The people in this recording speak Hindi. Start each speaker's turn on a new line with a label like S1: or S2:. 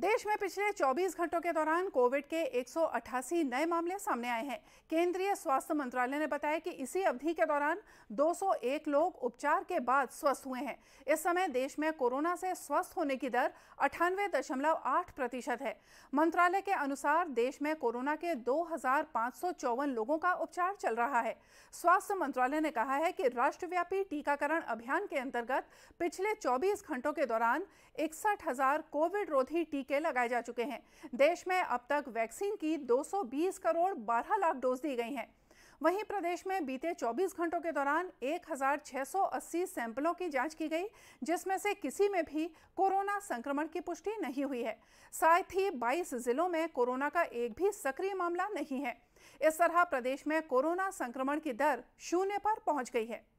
S1: देश में पिछले 24 घंटों के दौरान कोविड के 188 नए मामले सामने आए हैं केंद्रीय स्वास्थ्य मंत्रालय ने बताया कि इसी अवधि के दौरान 201 लोग उपचार के बाद स्वस्थ हुए हैं इस समय देश में कोरोना से स्वस्थ होने की दर अठानवे दशमलव आठ प्रतिशत है मंत्रालय के अनुसार देश में कोरोना के दो लोगों का उपचार चल रहा है स्वास्थ्य मंत्रालय ने कहा है कि राष्ट्रव्यापी टीकाकरण अभियान के अंतर्गत पिछले चौबीस घंटों के दौरान इकसठ कोविड रोधी टीका टीके लगाए जा चुके हैं देश में अब तक वैक्सीन की 220 करोड़ 12 लाख डोज दी गई हैं वहीं प्रदेश में बीते 24 घंटों के दौरान 1680 सैंपलों की जांच की गई जिसमें से किसी में भी कोरोना संक्रमण की पुष्टि नहीं हुई है साथ ही 22 जिलों में कोरोना का एक भी सक्रिय मामला नहीं है इस तरह प्रदेश में कोरोना संक्रमण की दर शून्य पर पहुंच गई है